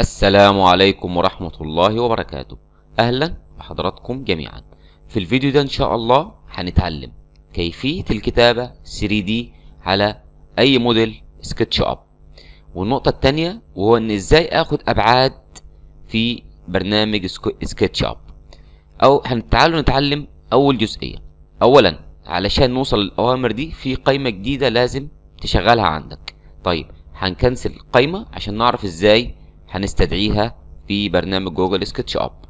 السلام عليكم ورحمة الله وبركاته أهلا بحضراتكم جميعا في الفيديو ده إن شاء الله هنتعلم كيفية الكتابة 3D على أي موديل سكتش أب والنقطة التانية وهو إن إزاي آخد أبعاد في برنامج سكتش أب أو هنتعلم نتعلم أول جزئية أولا علشان نوصل للأوامر دي في قايمة جديدة لازم تشغلها عندك طيب هنكنسل القايمة عشان نعرف إزاي هنستدعيها في برنامج جوجل سكتش اب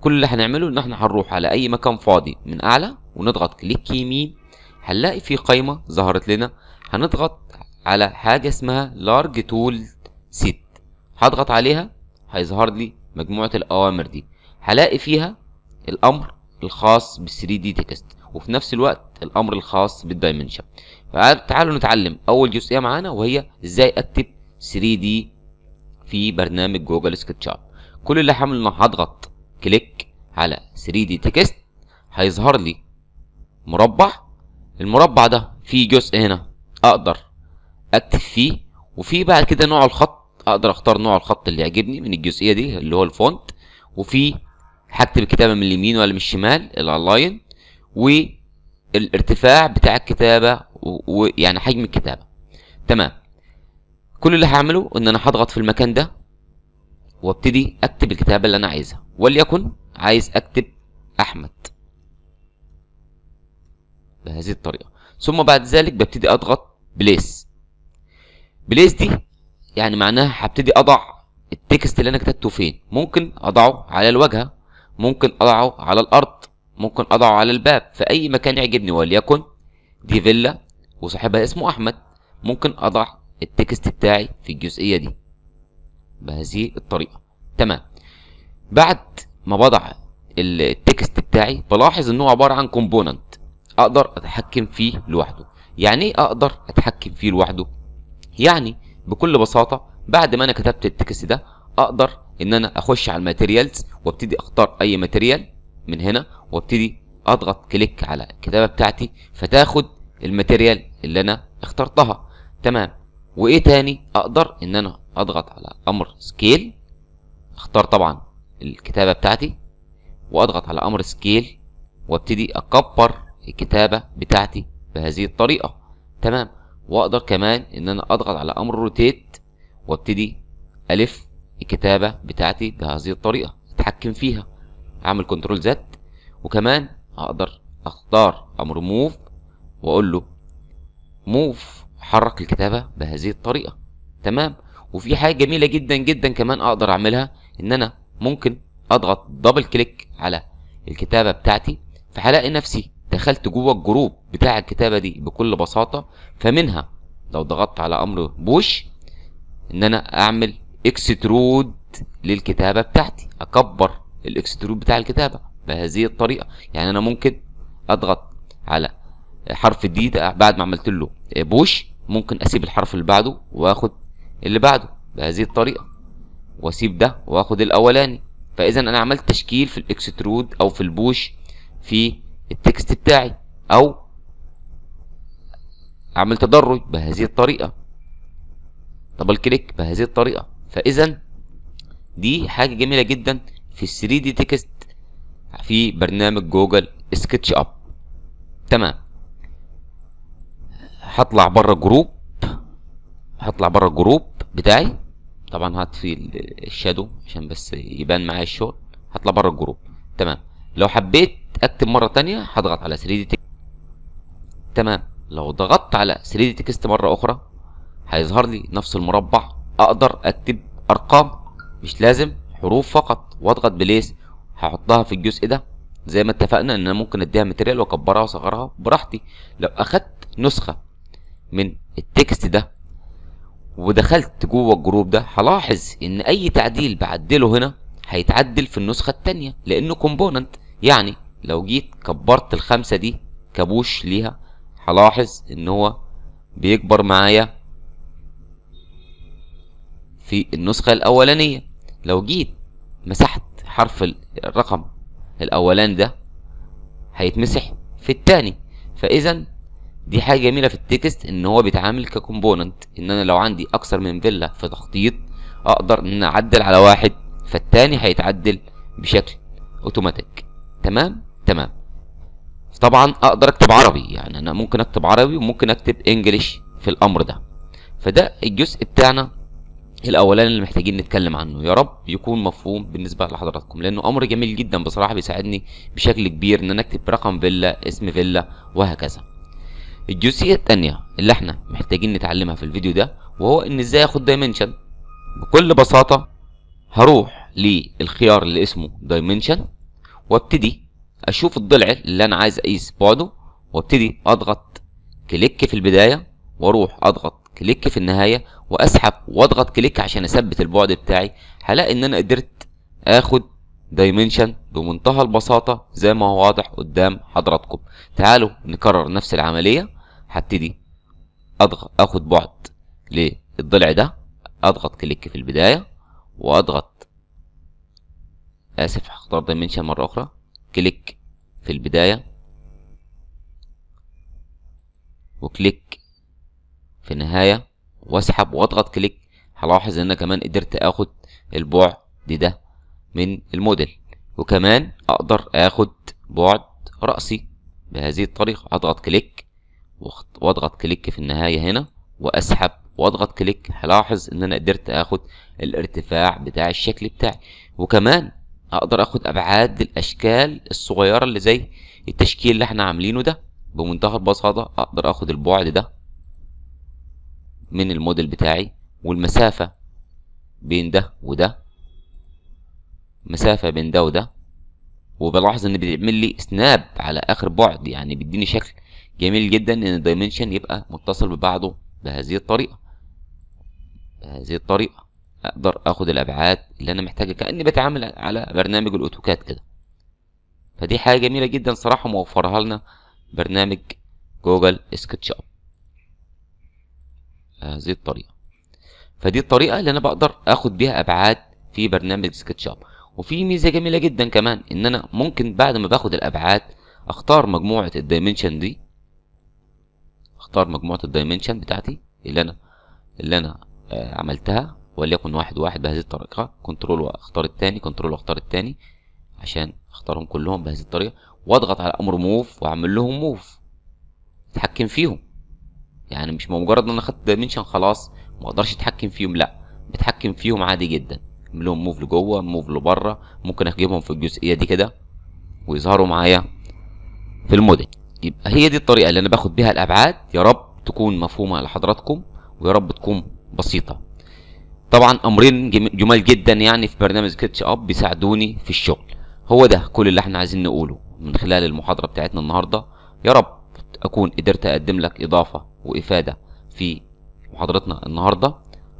كل اللي هنعمله ان احنا هنروح على اي مكان فاضي من اعلى ونضغط كليك يمين هنلاقي في قائمه ظهرت لنا هنضغط على حاجه اسمها لارج تول سيت هضغط عليها هيظهر لي مجموعه الاوامر دي هلاقي فيها الامر الخاص بال 3 دي تكست وفي نفس الوقت الامر الخاص بالدايمنشن فتعالوا نتعلم اول جزئيه معانا وهي ازاي اكتب 3 دي في برنامج جوجل سكتش اب كل اللي هعمله ان هضغط كليك على 3 دي تكست هيظهر لي مربع المربع ده فيه جزء هنا اقدر اكتب فيه وفي بعد كده نوع الخط اقدر اختار نوع الخط اللي يعجبني من الجزئيه دي اللي هو الفونت وفي هكتب الكتابه من اليمين ولا من الشمال الالاين والارتفاع بتاع الكتابه ويعني حجم الكتابه تمام كل اللي هعمله ان انا هضغط في المكان ده وابتدي اكتب الكتابه اللي انا عايزها وليكن عايز اكتب احمد بهذه الطريقه ثم بعد ذلك ببتدي اضغط بليس بليس دي يعني معناها هبتدي اضع التكست اللي انا كتبته فين ممكن اضعه على الواجهه ممكن اضعه على الارض ممكن اضعه على الباب في اي مكان يعجبني وليكن دي فيلا وصاحبها اسمه احمد ممكن اضع التكست بتاعي في الجزئيه دي بهذه الطريقه تمام بعد ما بضع التكست بتاعي بلاحظ ان هو عباره عن كومبوننت اقدر اتحكم فيه لوحده يعني ايه اقدر اتحكم فيه لوحده يعني بكل بساطه بعد ما انا كتبت التكست ده اقدر ان انا اخش على الماتيريالز وابتدي اختار اي ماتيريال من هنا وابتدي اضغط كليك على الكتابه بتاعتي فتاخد الماتيريال اللي انا اخترتها تمام وايه تاني اقدر ان انا اضغط على امر سكيل اختار طبعا الكتابه بتاعتي واضغط على امر سكيل وابتدي اكبر الكتابه بتاعتي بهذه الطريقه تمام واقدر كمان ان انا اضغط على امر روتيت وابتدي الف الكتابه بتاعتي بهذه الطريقه اتحكم فيها اعمل كنترول زد وكمان اقدر اختار امر موف واقول له موف حرك الكتابة بهذه الطريقة تمام وفي حاجة جميلة جدا جدا كمان اقدر اعملها ان انا ممكن اضغط دبل كليك على الكتابة بتاعتي فهلاقي نفسي دخلت جوه الجروب بتاع الكتابة دي بكل بساطة فمنها لو ضغطت على امر بوش ان انا اعمل اكسترود للكتابة بتاعتي اكبر الاكسترود بتاع الكتابة بهذه الطريقة يعني انا ممكن اضغط على حرف الدي بعد ما عملت له بوش ممكن اسيب الحرف اللي بعده واخد اللي بعده بهذه الطريقه واسيب ده واخد الاولاني فاذا انا عملت تشكيل في الاكسترود او في البوش في التكست بتاعي او اعمل تدرج بهذه الطريقه دبل كليك بهذه الطريقه فاذا دي حاجه جميله جدا في ال 3 دي تكست في برنامج جوجل سكتش اب تمام هطلع بره الجروب هطلع بره الجروب بتاعي طبعا هطفي الشادو عشان بس يبان معايا الشغل هطلع بره الجروب تمام لو حبيت اكتب مره تانية هضغط على 3 دي تكست تمام لو ضغطت على 3 دي تكست مره اخرى هيظهر لي نفس المربع اقدر اكتب ارقام مش لازم حروف فقط واضغط بليس هحطها في الجزء ده زي ما اتفقنا ان انا ممكن اديها ماتيريال واكبرها واصغرها براحتي لو اخدت نسخه من التكست ده ودخلت جوه الجروب ده هلاحظ ان اي تعديل بعدله هنا هيتعدل في النسخة التانية لانه كومبوننت يعني لو جيت كبرت الخمسة دي كبوش ليها هلاحظ ان هو بيكبر معايا في النسخة الاولانية لو جيت مسحت حرف الرقم الاولاني ده هيتمسح في التاني فاذا دي حاجه جميله في التكست ان هو بيتعامل ككومبوننت ان انا لو عندي اكثر من فيلا في تخطيط اقدر ان انا اعدل على واحد فالتاني هيتعدل بشكل اوتوماتيك تمام تمام طبعا اقدر اكتب عربي يعني انا ممكن اكتب عربي وممكن اكتب انجليش في الامر ده فده الجزء بتاعنا الاولاني اللي محتاجين نتكلم عنه يا رب يكون مفهوم بالنسبه لحضراتكم لانه امر جميل جدا بصراحه بيساعدني بشكل كبير ان انا اكتب رقم فيلا اسم فيلا وهكذا الجزئيه الثانيه اللي احنا محتاجين نتعلمها في الفيديو ده وهو ان ازاي اخد دايمنشن بكل بساطه هروح للخيار اللي اسمه دايمنشن وابتدي اشوف الضلع اللي انا عايز اقيس بعده وابتدي اضغط كليك في البدايه واروح اضغط كليك في النهايه واسحب واضغط كليك عشان اثبت البعد بتاعي هلاقي ان انا قدرت اخد دايمنشن بمنتهى البساطه زي ما هو واضح قدام حضراتكم تعالوا نكرر نفس العمليه هبتدي اضغط اخد بعد للضلع ده اضغط كليك في البدايه واضغط اسف هختار دايمنشن مره اخرى كليك في البدايه وكليك في النهايه واسحب واضغط كليك هلاحظ ان انا كمان قدرت اخد البعد ده من الموديل وكمان اقدر اخد بعد راسي بهذه الطريقه اضغط كليك واضغط كليك في النهاية هنا واسحب واضغط كليك هلاحظ ان انا قدرت اخد الارتفاع بتاع الشكل بتاعي وكمان اقدر اخد ابعاد الاشكال الصغيرة اللي زي التشكيل اللي احنا عاملينه ده بمنتهى البساطة اقدر اخد البعد ده من الموديل بتاعي والمسافة بين ده وده مسافة بين ده وده وبلاحظ ان بيعمل لي سناب على اخر بعد يعني بيديني شكل جميل جدا ان الدايمنشن يبقى متصل ببعضه بهذه الطريقه بهذه الطريقه اقدر اخد الابعاد اللي انا محتاجها كاني بتعامل على برنامج الاوتوكاد كده فدي حاجه جميله جدا صراحه موفرها لنا برنامج جوجل سكتش اب بهذه الطريقه فدي الطريقه اللي انا بقدر اخد بيها ابعاد في برنامج سكتش اب وفي ميزه جميله جدا كمان ان انا ممكن بعد ما باخد الابعاد اختار مجموعه الدايمنشن دي اختار مجموعه الدايمنشن بتاعتي اللي انا اللي انا آه، عملتها وليكن واحد واحد بهذه الطريقه كنترول واختار التاني كنترول واختار التاني عشان اختارهم كلهم بهذه الطريقه واضغط على امر موف واعمل لهم موف اتحكم فيهم يعني مش مجرد ان انا اخدت دايمنشن خلاص ما اقدرش اتحكم فيهم لا بتحكم فيهم عادي جدا لهم موف لجوه موف لبره ممكن اجيبهم في الجزئيه دي كده ويظهروا معايا في الموديل يبقى هي دي الطريقه اللي انا باخد بيها الابعاد يا رب تكون مفهومه لحضراتكم ويا رب تكون بسيطه طبعا امرين جمال جدا يعني في برنامج سكتش اب بيساعدوني في الشغل هو ده كل اللي احنا عايزين نقوله من خلال المحاضره بتاعتنا النهارده يا رب اكون قدرت اقدم لك اضافه وافاده في محاضرتنا النهارده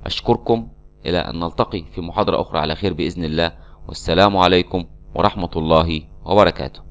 اشكركم إلى أن نلتقي في محاضرة أخرى على خير بإذن الله والسلام عليكم ورحمة الله وبركاته